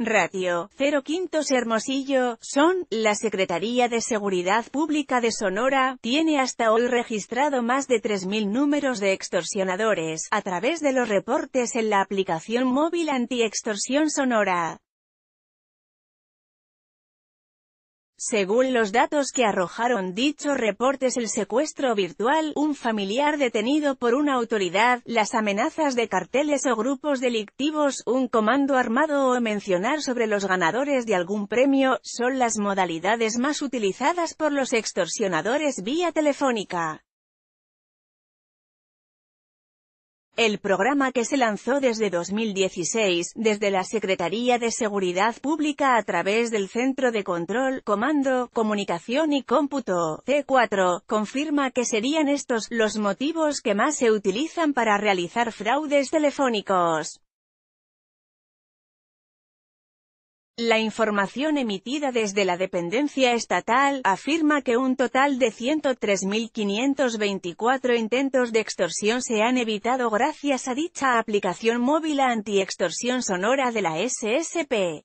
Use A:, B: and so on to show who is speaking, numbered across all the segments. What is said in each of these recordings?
A: Ratio 0 Quintos Hermosillo, son, la Secretaría de Seguridad Pública de Sonora, tiene hasta hoy registrado más de 3.000 números de extorsionadores, a través de los reportes en la aplicación móvil anti-extorsión Sonora. Según los datos que arrojaron dichos reportes el secuestro virtual, un familiar detenido por una autoridad, las amenazas de carteles o grupos delictivos, un comando armado o mencionar sobre los ganadores de algún premio, son las modalidades más utilizadas por los extorsionadores vía telefónica. El programa que se lanzó desde 2016, desde la Secretaría de Seguridad Pública a través del Centro de Control, Comando, Comunicación y Cómputo, C4, confirma que serían estos los motivos que más se utilizan para realizar fraudes telefónicos. La información emitida desde la dependencia estatal afirma que un total de 103.524 intentos de extorsión se han evitado gracias a dicha aplicación móvil anti-extorsión sonora de la SSP.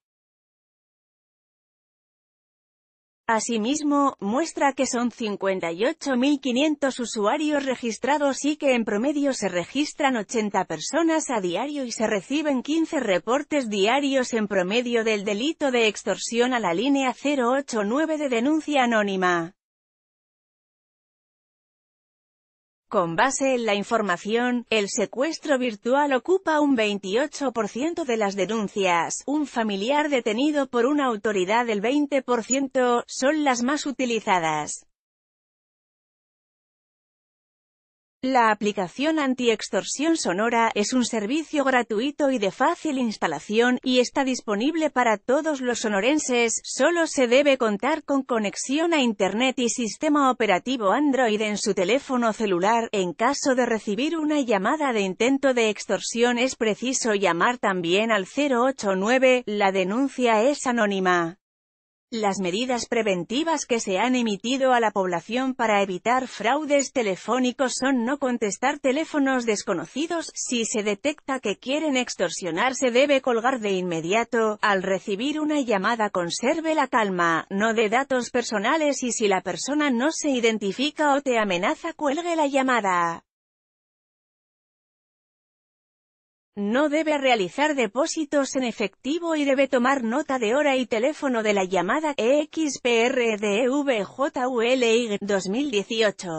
A: Asimismo, muestra que son 58.500 usuarios registrados y que en promedio se registran 80 personas a diario y se reciben 15 reportes diarios en promedio del delito de extorsión a la línea 089 de denuncia anónima. Con base en la información, el secuestro virtual ocupa un 28% de las denuncias, un familiar detenido por una autoridad del 20% son las más utilizadas. La aplicación anti-extorsión sonora es un servicio gratuito y de fácil instalación, y está disponible para todos los sonorenses, solo se debe contar con conexión a Internet y sistema operativo Android en su teléfono celular. En caso de recibir una llamada de intento de extorsión es preciso llamar también al 089, la denuncia es anónima las medidas preventivas que se han emitido a la población para evitar fraudes telefónicos son no contestar teléfonos desconocidos, si se detecta que quieren extorsionar se debe colgar de inmediato, al recibir una llamada conserve la calma, no de datos personales y si la persona no se identifica o te amenaza cuelgue la llamada. No debe realizar depósitos en efectivo y debe tomar nota de hora y teléfono de la llamada EXPRDEVJULIG 2018.